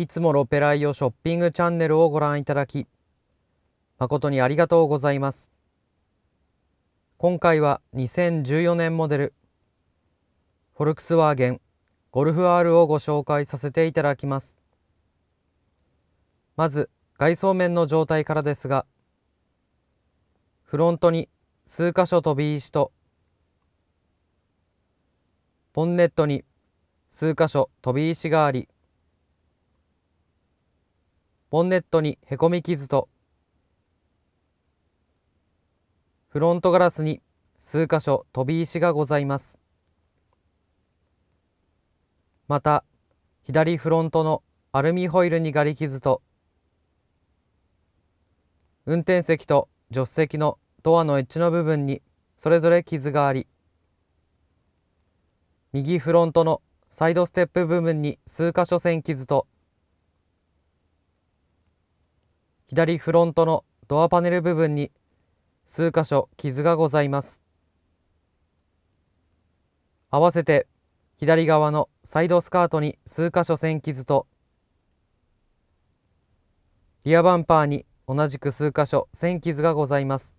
いつもロペライオショッピングチャンネルをご覧いただき、誠にありがとうございます。今回は2014年モデル、フォルクスワーゲンゴルフ R をご紹介させていただきます。まず、外装面の状態からですが、フロントに数箇所飛び石と、ボンネットに数箇所飛び石があり、ボンネットにへこみ傷とフロントガラスに数箇所飛び石がございますまた左フロントのアルミホイルにがり傷と運転席と助手席のドアのエッジの部分にそれぞれ傷があり右フロントのサイドステップ部分に数箇所線傷と左フロントのドアパネル部分に数箇所傷がございます合わせて左側のサイドスカートに数箇所線傷とリアバンパーに同じく数箇所線傷がございます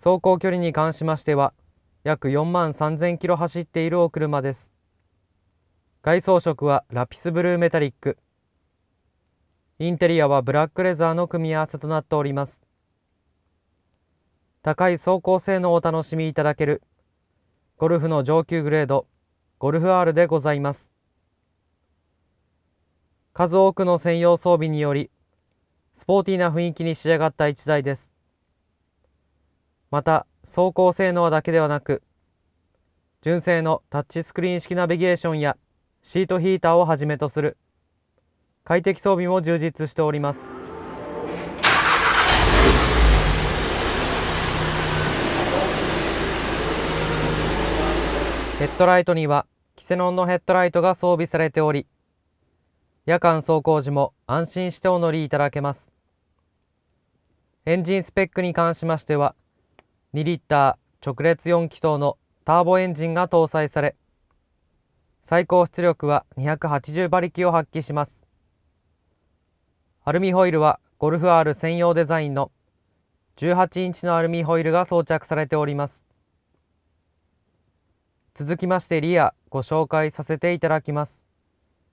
走行距離に関しましては約4万3000キロ走っているお車です外装色はラピスブルーメタリックインテリアはブラックレザーの組み合わせとなっております。高い走行性能をお楽しみいただけるゴルフの上級グレードゴルフ R でございます。数多くの専用装備によりスポーティーな雰囲気に仕上がった1台です。また走行性能だけではなく純正のタッチスクリーン式ナビゲーションやシートヒーターをはじめとする快適装備も充実しておりますヘッドライトにはキセノンのヘッドライトが装備されており夜間走行時も安心してお乗りいただけますエンジンスペックに関しましては2リッター直列4気筒のターボエンジンが搭載され最高出力は280馬力を発揮しますアルミホイルはゴルフ R 専用デザインの18インチのアルミホイルが装着されております続きましてリアご紹介させていただきます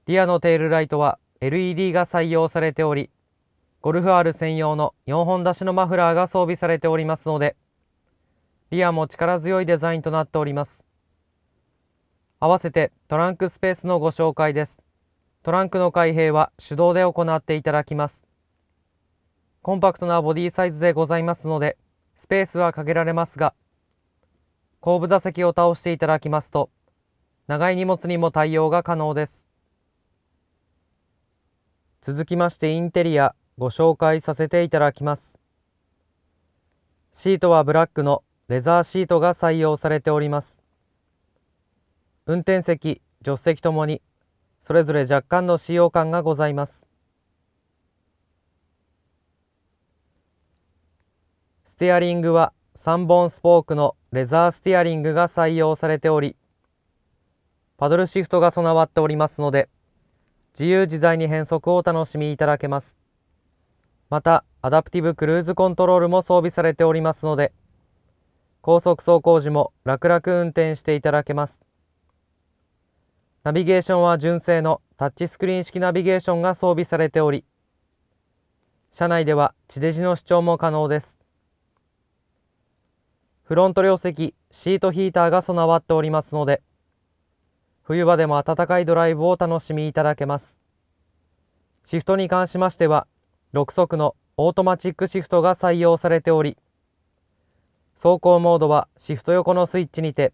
リアのテールライトは LED が採用されておりゴルフ R 専用の4本出しのマフラーが装備されておりますのでリアも力強いデザインとなっております合わせてトランクスペースのご紹介ですトランクの開閉は手動で行っていただきます。コンパクトなボディサイズでございますので、スペースは限られますが、後部座席を倒していただきますと、長い荷物にも対応が可能です。続きましてインテリアご紹介させていただきます。シートはブラックのレザーシートが採用されております。運転席、助手席ともにそれぞれ若干の使用感がございますステアリングは3本スポークのレザーステアリングが採用されておりパドルシフトが備わっておりますので自由自在に変速をお楽しみいただけますまたアダプティブクルーズコントロールも装備されておりますので高速走行時も楽々運転していただけますナビゲーションは純正のタッチスクリーン式ナビゲーションが装備されており、車内では地デジの視聴も可能です。フロント両席、シートヒーターが備わっておりますので、冬場でも暖かいドライブを楽しみいただけます。シフトに関しましては、6速のオートマチックシフトが採用されており、走行モードはシフト横のスイッチにて、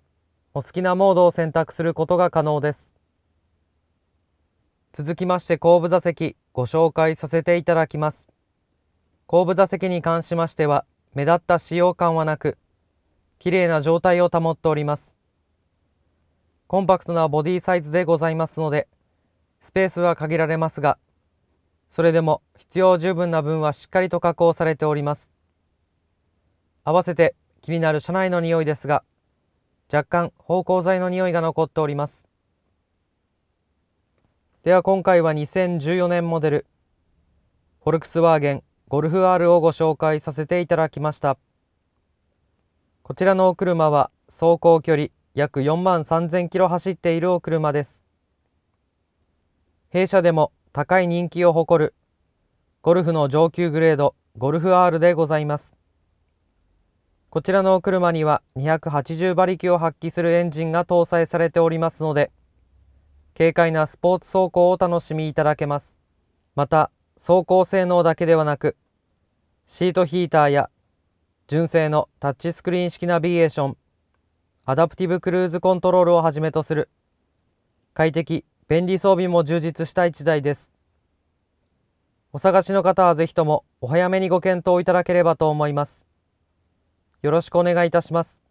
お好きなモードを選択することが可能です。続きまして後部座席ご紹介させていただきます後部座席に関しましては目立った使用感はなく綺麗な状態を保っておりますコンパクトなボディサイズでございますのでスペースは限られますがそれでも必要十分な分はしっかりと加工されております合わせて気になる車内の匂いですが若干芳香剤の匂いが残っておりますでは今回は2014年モデルフォルクスワーゲンゴルフ R をご紹介させていただきましたこちらのお車は走行距離約4万3000キロ走っているお車です弊社でも高い人気を誇るゴルフの上級グレードゴルフ R でございますこちらのお車には280馬力を発揮するエンジンが搭載されておりますので軽快なスポーツ走行をお楽しみいただけます。また、走行性能だけではなく、シートヒーターや純正のタッチスクリーン式ナビゲーション、アダプティブクルーズコントロールをはじめとする、快適、便利装備も充実した1台です。お探しの方はぜひともお早めにご検討いただければと思います。よろしくお願いいたします。